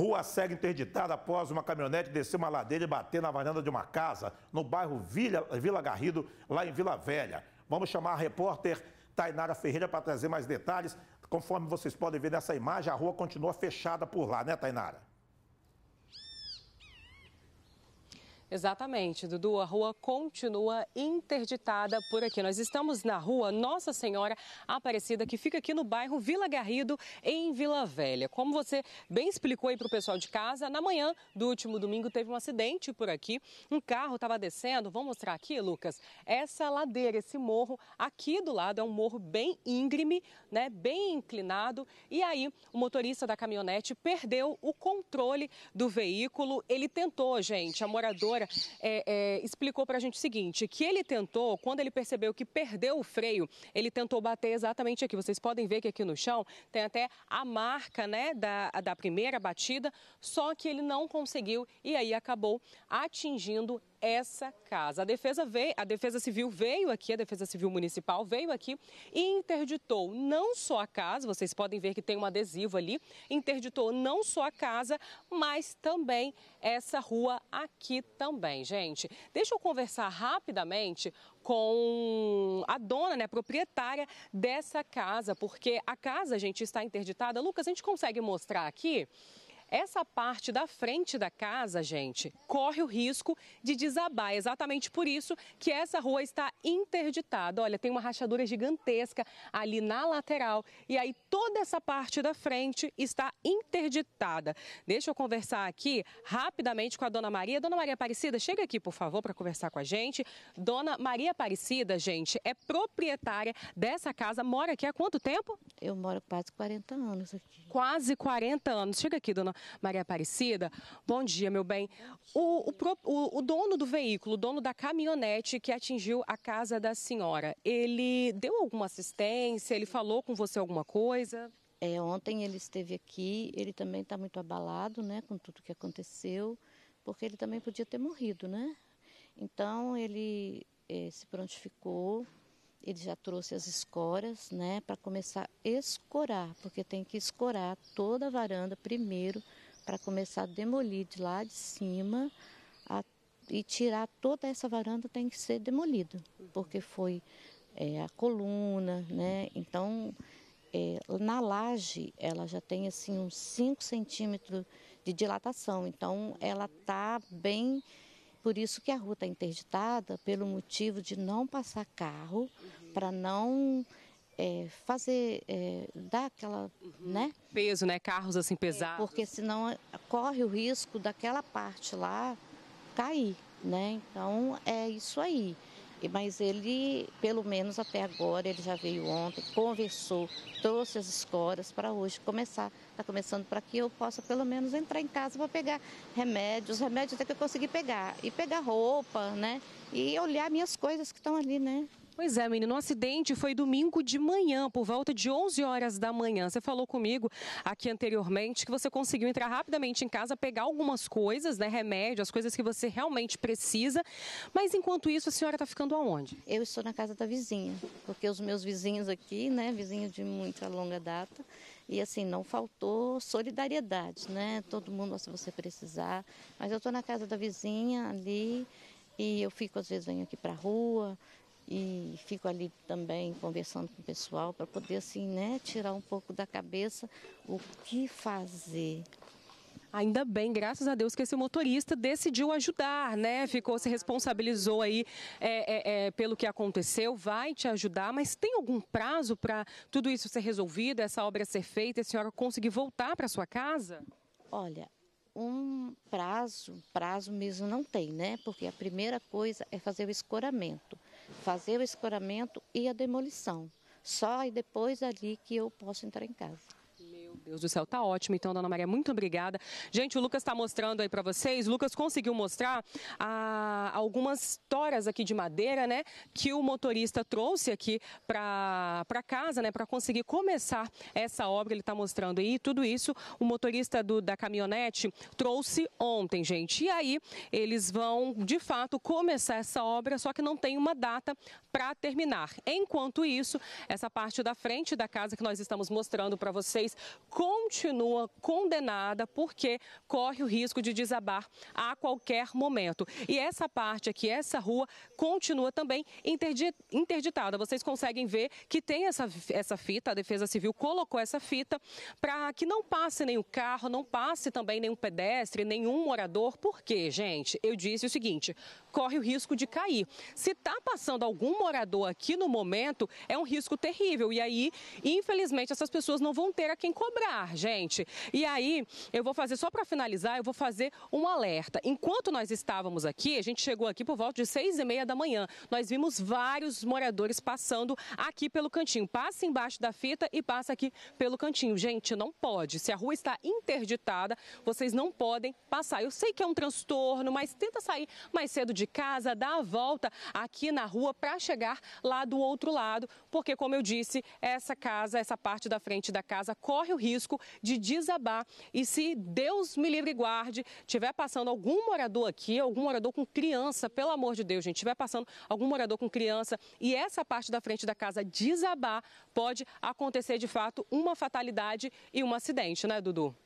Rua segue interditada após uma caminhonete descer uma ladeira e bater na varanda de uma casa no bairro Vila, Vila Garrido, lá em Vila Velha. Vamos chamar a repórter Tainara Ferreira para trazer mais detalhes. Conforme vocês podem ver nessa imagem, a rua continua fechada por lá, né, Tainara? Exatamente, Dudu. A rua continua interditada por aqui. Nós estamos na rua Nossa Senhora Aparecida, que fica aqui no bairro Vila Garrido, em Vila Velha. Como você bem explicou aí para o pessoal de casa, na manhã do último domingo teve um acidente por aqui. Um carro estava descendo. Vamos mostrar aqui, Lucas? Essa ladeira, esse morro aqui do lado é um morro bem íngreme, né? Bem inclinado. E aí, o motorista da caminhonete perdeu o controle do veículo. Ele tentou, gente, a moradora é, é, explicou para a gente o seguinte, que ele tentou, quando ele percebeu que perdeu o freio, ele tentou bater exatamente aqui. Vocês podem ver que aqui no chão tem até a marca né, da, da primeira batida, só que ele não conseguiu e aí acabou atingindo essa casa. A defesa veio, a defesa civil veio aqui, a defesa civil municipal veio aqui e interditou não só a casa, vocês podem ver que tem um adesivo ali, interditou não só a casa, mas também essa rua aqui também, gente. Deixa eu conversar rapidamente com a dona, né, a proprietária dessa casa, porque a casa, gente, está interditada. Lucas, a gente consegue mostrar aqui? Essa parte da frente da casa, gente, corre o risco de desabar. exatamente por isso que essa rua está interditada. Olha, tem uma rachadura gigantesca ali na lateral e aí toda essa parte da frente está interditada. Deixa eu conversar aqui rapidamente com a dona Maria. Dona Maria Aparecida, chega aqui, por favor, para conversar com a gente. Dona Maria Aparecida, gente, é proprietária dessa casa, mora aqui há quanto tempo? Eu moro quase 40 anos aqui. Quase 40 anos. Chega aqui, dona Maria Aparecida. Bom dia, meu bem. O, o, o, dono do veículo, o dono da caminhonete que atingiu a casa da senhora, ele deu alguma assistência? Ele falou com você alguma coisa? É, ontem ele esteve aqui, ele também está muito abalado, né, com tudo que aconteceu, porque ele também podia ter morrido, né? Então ele eh, se prontificou, ele já trouxe as escoras, né, para começar a escorar, porque tem que escorar toda a varanda primeiro para começar a demolir de lá de cima a, e tirar toda essa varanda tem que ser demolida, uhum. porque foi é, a coluna, né? Então é, na laje ela já tem assim uns 5 centímetros de dilatação, então ela tá bem por isso que a rua está interditada, pelo motivo de não passar carro, uhum. para não é, fazer, é, dar aquela, uhum. né? Peso, né? Carros assim é, pesados. É, porque senão é, corre o risco daquela parte lá cair, né? Então é isso aí mas ele, pelo menos até agora, ele já veio ontem, conversou, trouxe as escoras para hoje começar. Está começando para que eu possa, pelo menos, entrar em casa para pegar remédios, remédios até que eu consegui pegar. E pegar roupa, né? E olhar minhas coisas que estão ali, né? Pois é, menino, o acidente foi domingo de manhã, por volta de 11 horas da manhã. Você falou comigo aqui anteriormente que você conseguiu entrar rapidamente em casa, pegar algumas coisas, né, remédio, as coisas que você realmente precisa, mas enquanto isso a senhora está ficando aonde? Eu estou na casa da vizinha, porque os meus vizinhos aqui, né, vizinhos de muita longa data, e assim, não faltou solidariedade, né, todo mundo se você precisar, mas eu estou na casa da vizinha ali, e eu fico, às vezes, venho aqui para a rua, e fico ali também conversando com o pessoal para poder assim, né, tirar um pouco da cabeça o que fazer. Ainda bem, graças a Deus que esse motorista decidiu ajudar, né? Ficou, se responsabilizou aí é, é, é, pelo que aconteceu, vai te ajudar, mas tem algum prazo para tudo isso ser resolvido, essa obra ser feita, a senhora conseguir voltar para sua casa? Olha, um prazo, prazo mesmo não tem, né? Porque a primeira coisa é fazer o escoramento fazer o escoramento e a demolição. Só e depois ali que eu posso entrar em casa. Deus do céu, tá ótimo. Então, dona Maria, muito obrigada. Gente, o Lucas está mostrando aí para vocês. O Lucas conseguiu mostrar ah, algumas toras aqui de madeira, né? Que o motorista trouxe aqui para casa, né? Para conseguir começar essa obra. Ele está mostrando aí. Tudo isso o motorista do, da caminhonete trouxe ontem, gente. E aí eles vão, de fato, começar essa obra, só que não tem uma data para terminar. Enquanto isso, essa parte da frente da casa que nós estamos mostrando para vocês continua condenada porque corre o risco de desabar a qualquer momento. E essa parte aqui, essa rua, continua também interditada. Vocês conseguem ver que tem essa, essa fita, a Defesa Civil colocou essa fita para que não passe nenhum carro, não passe também nenhum pedestre, nenhum morador. Por quê, gente? Eu disse o seguinte: corre o risco de cair. Se está passando algum morador aqui no momento, é um risco terrível. E aí, infelizmente, essas pessoas não vão ter a quem cobrar gente. E aí, eu vou fazer, só para finalizar, eu vou fazer um alerta. Enquanto nós estávamos aqui, a gente chegou aqui por volta de seis e meia da manhã. Nós vimos vários moradores passando aqui pelo cantinho. Passa embaixo da fita e passa aqui pelo cantinho. Gente, não pode. Se a rua está interditada, vocês não podem passar. Eu sei que é um transtorno, mas tenta sair mais cedo de casa, dar a volta aqui na rua para chegar lá do outro lado, porque, como eu disse, essa casa, essa parte da frente da casa corre o risco risco de desabar. E se Deus me livre e guarde, tiver passando algum morador aqui, algum morador com criança, pelo amor de Deus, gente, tiver passando algum morador com criança e essa parte da frente da casa desabar, pode acontecer de fato uma fatalidade e um acidente, né, Dudu?